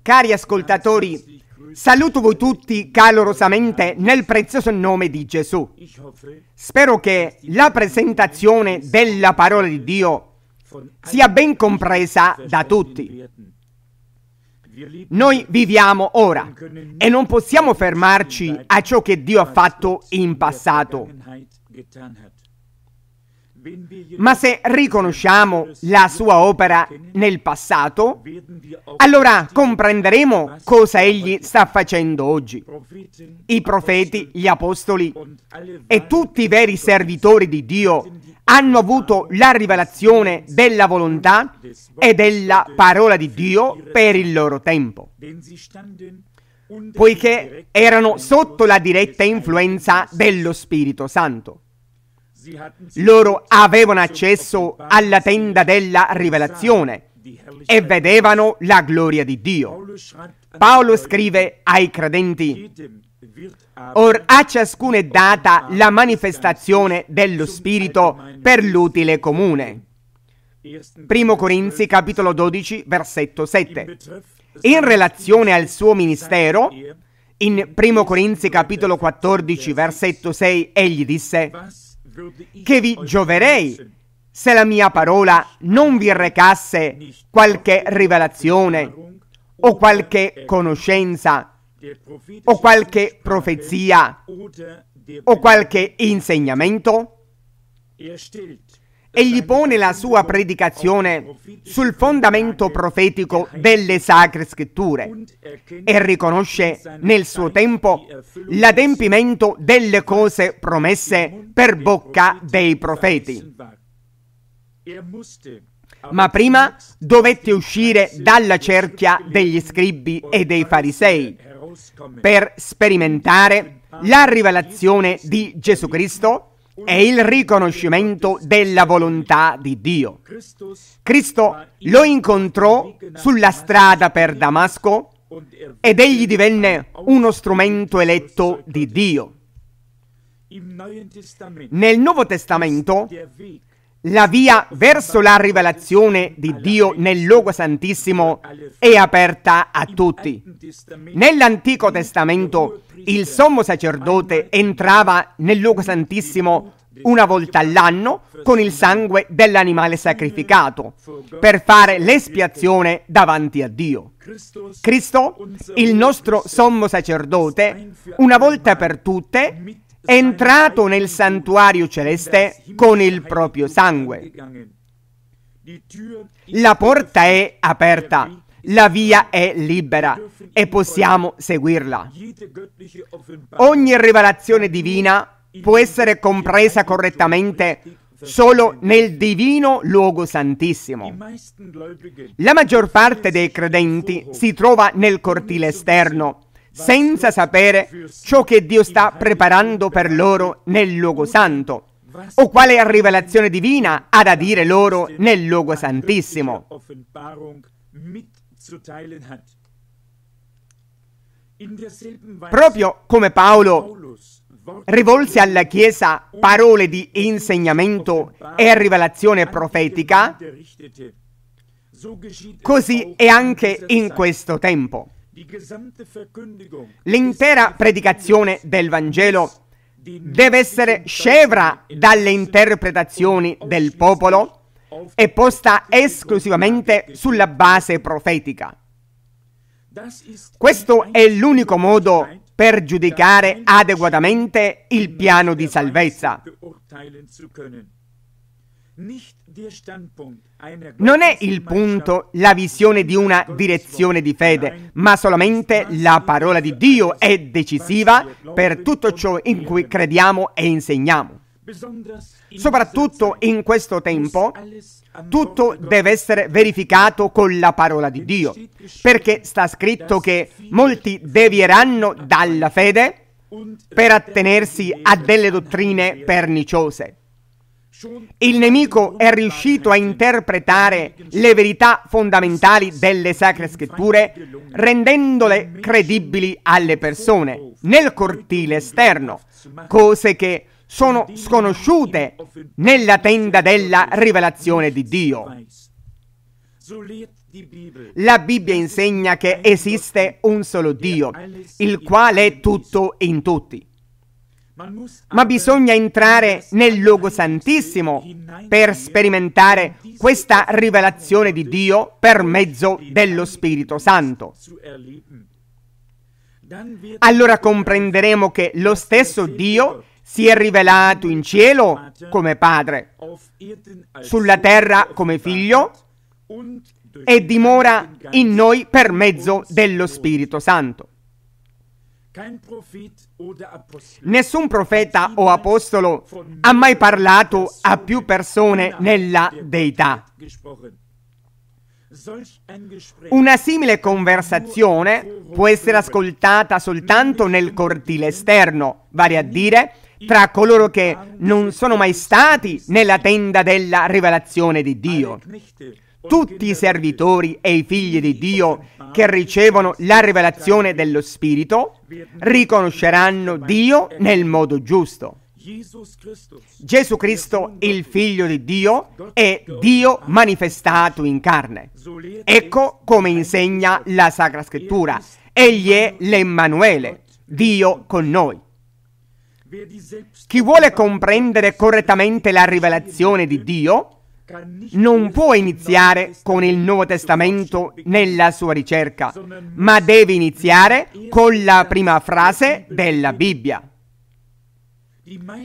Cari ascoltatori, saluto voi tutti calorosamente nel prezioso nome di Gesù. Spero che la presentazione della parola di Dio sia ben compresa da tutti. Noi viviamo ora e non possiamo fermarci a ciò che Dio ha fatto in passato. Ma se riconosciamo la sua opera nel passato, allora comprenderemo cosa egli sta facendo oggi. I profeti, gli apostoli e tutti i veri servitori di Dio hanno avuto la rivelazione della volontà e della parola di Dio per il loro tempo poiché erano sotto la diretta influenza dello Spirito Santo. Loro avevano accesso alla tenda della rivelazione e vedevano la gloria di Dio. Paolo scrive ai credenti, Or a ciascuno è data la manifestazione dello Spirito per l'utile comune. 1 Corinzi capitolo 12 versetto 7. In relazione al suo ministero, in 1 Corinzi capitolo 14 versetto 6 egli disse che vi gioverei se la mia parola non vi recasse qualche rivelazione o qualche conoscenza o qualche profezia o qualche insegnamento? Egli pone la sua predicazione sul fondamento profetico delle sacre scritture e riconosce nel suo tempo l'adempimento delle cose promesse per bocca dei profeti. Ma prima dovette uscire dalla cerchia degli scribi e dei farisei per sperimentare la rivelazione di Gesù Cristo è il riconoscimento della volontà di Dio. Cristo lo incontrò sulla strada per Damasco ed egli divenne uno strumento eletto di Dio. Nel Nuovo Testamento la via verso la rivelazione di Dio nel luogo santissimo è aperta a tutti. Nell'Antico Testamento il sommo sacerdote entrava nel luogo santissimo una volta all'anno con il sangue dell'animale sacrificato per fare l'espiazione davanti a Dio. Cristo, il nostro sommo sacerdote, una volta per tutte, entrato nel santuario celeste con il proprio sangue. La porta è aperta, la via è libera e possiamo seguirla. Ogni rivelazione divina può essere compresa correttamente solo nel divino luogo santissimo. La maggior parte dei credenti si trova nel cortile esterno senza sapere ciò che Dio sta preparando per loro nel luogo santo o quale rivelazione divina ha da dire loro nel luogo santissimo. Proprio come Paolo rivolse alla Chiesa parole di insegnamento e rivelazione profetica, così è anche in questo tempo. L'intera predicazione del Vangelo deve essere scevra dalle interpretazioni del popolo e posta esclusivamente sulla base profetica. Questo è l'unico modo per giudicare adeguatamente il piano di salvezza. Non è il punto la visione di una direzione di fede, ma solamente la parola di Dio è decisiva per tutto ciò in cui crediamo e insegniamo. Soprattutto in questo tempo, tutto deve essere verificato con la parola di Dio, perché sta scritto che molti devieranno dalla fede per attenersi a delle dottrine perniciose. Il nemico è riuscito a interpretare le verità fondamentali delle sacre scritture rendendole credibili alle persone nel cortile esterno, cose che sono sconosciute nella tenda della rivelazione di Dio. La Bibbia insegna che esiste un solo Dio, il quale è tutto in tutti ma bisogna entrare nel luogo santissimo per sperimentare questa rivelazione di Dio per mezzo dello Spirito Santo. Allora comprenderemo che lo stesso Dio si è rivelato in cielo come padre, sulla terra come figlio e dimora in noi per mezzo dello Spirito Santo. Nessun profeta o apostolo ha mai parlato a più persone nella deità. Una simile conversazione può essere ascoltata soltanto nel cortile esterno, vale a dire tra coloro che non sono mai stati nella tenda della rivelazione di Dio tutti i servitori e i figli di Dio che ricevono la rivelazione dello Spirito riconosceranno Dio nel modo giusto. Gesù Cristo, il figlio di Dio, è Dio manifestato in carne. Ecco come insegna la Sacra Scrittura. Egli è l'Emmanuele, Dio con noi. Chi vuole comprendere correttamente la rivelazione di Dio non può iniziare con il Nuovo Testamento nella sua ricerca, ma deve iniziare con la prima frase della Bibbia.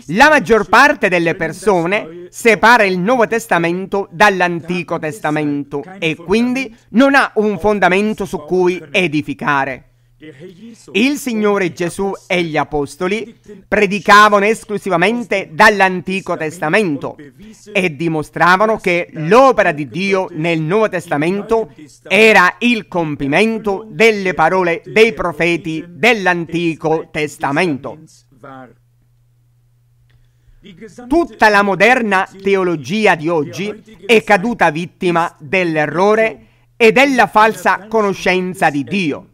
La maggior parte delle persone separa il Nuovo Testamento dall'Antico Testamento e quindi non ha un fondamento su cui edificare. Il Signore Gesù e gli Apostoli predicavano esclusivamente dall'Antico Testamento e dimostravano che l'opera di Dio nel Nuovo Testamento era il compimento delle parole dei profeti dell'Antico Testamento. Tutta la moderna teologia di oggi è caduta vittima dell'errore e della falsa conoscenza di Dio.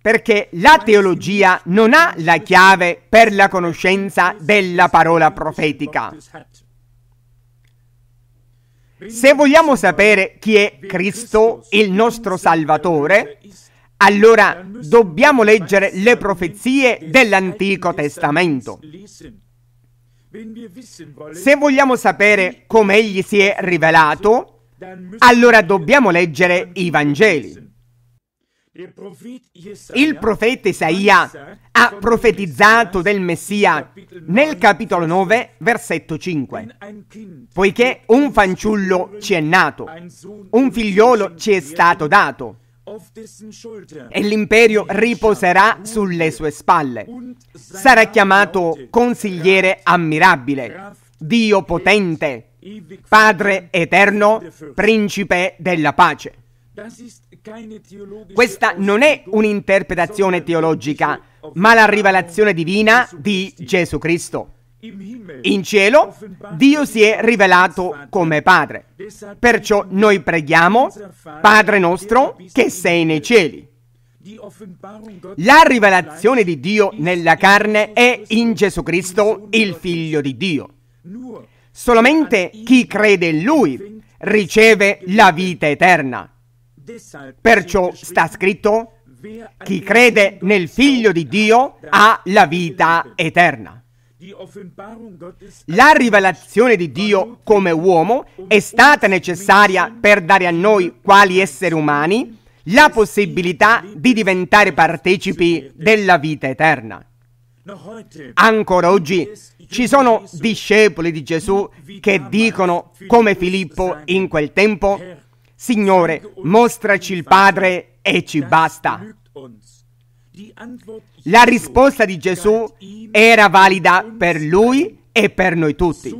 Perché la teologia non ha la chiave per la conoscenza della parola profetica. Se vogliamo sapere chi è Cristo, il nostro Salvatore, allora dobbiamo leggere le profezie dell'Antico Testamento. Se vogliamo sapere come egli si è rivelato, allora dobbiamo leggere i Vangeli. Il profeta Isaia ha profetizzato del Messia nel capitolo 9, versetto 5, poiché un fanciullo ci è nato, un figliolo ci è stato dato e l'imperio riposerà sulle sue spalle. Sarà chiamato consigliere ammirabile, Dio potente, Padre eterno, principe della pace. Questa non è un'interpretazione teologica, ma la rivelazione divina di Gesù Cristo. In cielo Dio si è rivelato come Padre. Perciò noi preghiamo, Padre nostro, che sei nei cieli. La rivelazione di Dio nella carne è in Gesù Cristo, il Figlio di Dio. Solamente chi crede in lui riceve la vita eterna. Perciò sta scritto, chi crede nel figlio di Dio ha la vita eterna. La rivelazione di Dio come uomo è stata necessaria per dare a noi, quali esseri umani, la possibilità di diventare partecipi della vita eterna. Ancora oggi ci sono discepoli di Gesù che dicono, come Filippo in quel tempo, Signore, mostraci il Padre e ci basta. La risposta di Gesù era valida per lui e per noi tutti.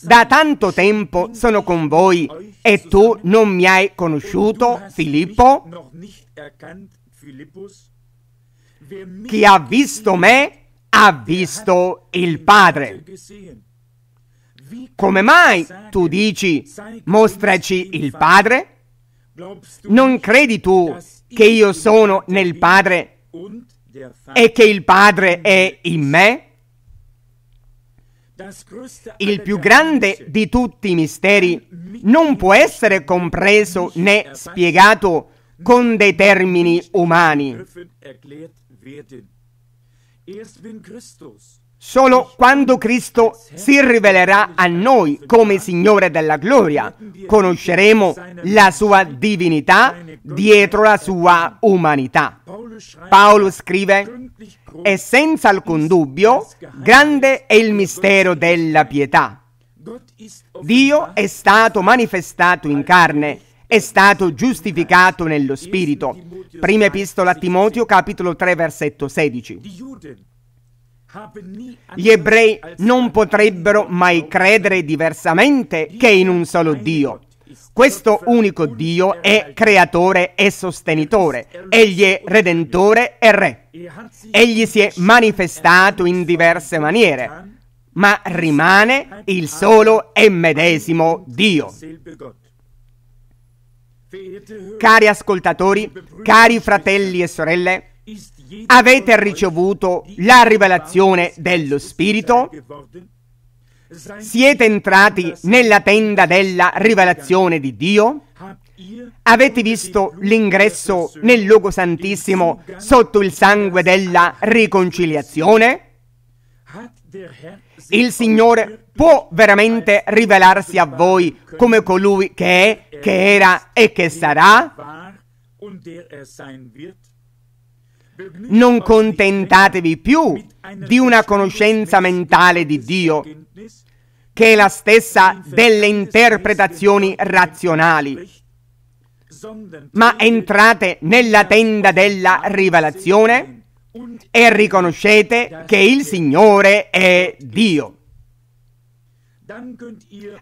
Da tanto tempo sono con voi e tu non mi hai conosciuto, Filippo? Chi ha visto me ha visto il Padre. Come mai tu dici, mostraci il Padre? Non credi tu che io sono nel Padre e che il Padre è in me? Il più grande di tutti i misteri non può essere compreso né spiegato con dei termini umani. Solo quando Cristo si rivelerà a noi come Signore della gloria, conosceremo la sua divinità dietro la sua umanità. Paolo scrive, e senza alcun dubbio, grande è il mistero della pietà. Dio è stato manifestato in carne è stato giustificato nello Spirito. Prima epistola a Timoteo capitolo 3 versetto 16. Gli ebrei non potrebbero mai credere diversamente che in un solo Dio. Questo unico Dio è creatore e sostenitore, egli è redentore e re. Egli si è manifestato in diverse maniere, ma rimane il solo e medesimo Dio. Cari ascoltatori, cari fratelli e sorelle, avete ricevuto la rivelazione dello Spirito? Siete entrati nella tenda della rivelazione di Dio? Avete visto l'ingresso nel luogo santissimo sotto il sangue della riconciliazione? Il Signore può veramente rivelarsi a voi come colui che è, che era e che sarà? Non contentatevi più di una conoscenza mentale di Dio, che è la stessa delle interpretazioni razionali, ma entrate nella tenda della rivelazione e riconoscete che il Signore è Dio.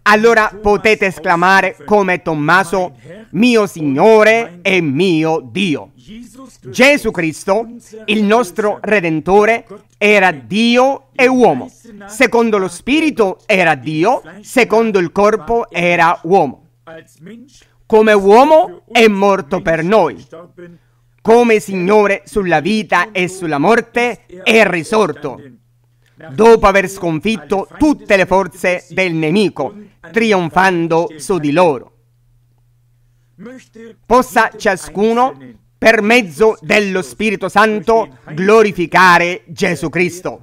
Allora potete esclamare come Tommaso, mio Signore e mio Dio. Gesù Cristo, il nostro Redentore, era Dio e uomo. Secondo lo Spirito era Dio, secondo il corpo era uomo. Come er uomo è morto per noi come Signore sulla vita e sulla morte, è risorto, dopo aver sconfitto tutte le forze del nemico, trionfando su di loro. Possa ciascuno, per mezzo dello Spirito Santo, glorificare Gesù Cristo.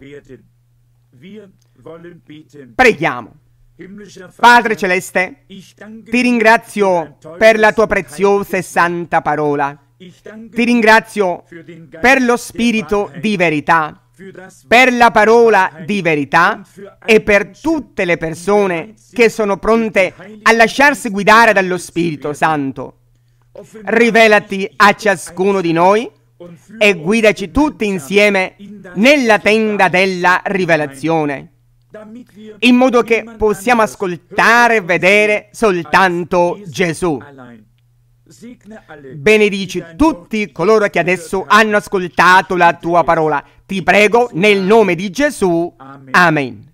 Preghiamo. Padre Celeste, ti ringrazio per la tua preziosa e santa parola ti ringrazio per lo spirito di verità per la parola di verità e per tutte le persone che sono pronte a lasciarsi guidare dallo Spirito Santo. Rivelati a ciascuno di noi e guidaci tutti insieme nella tenda della rivelazione, in modo che possiamo ascoltare e vedere soltanto Gesù. Benedici tutti coloro che adesso hanno ascoltato la tua parola. Ti prego nel nome di Gesù. Amen.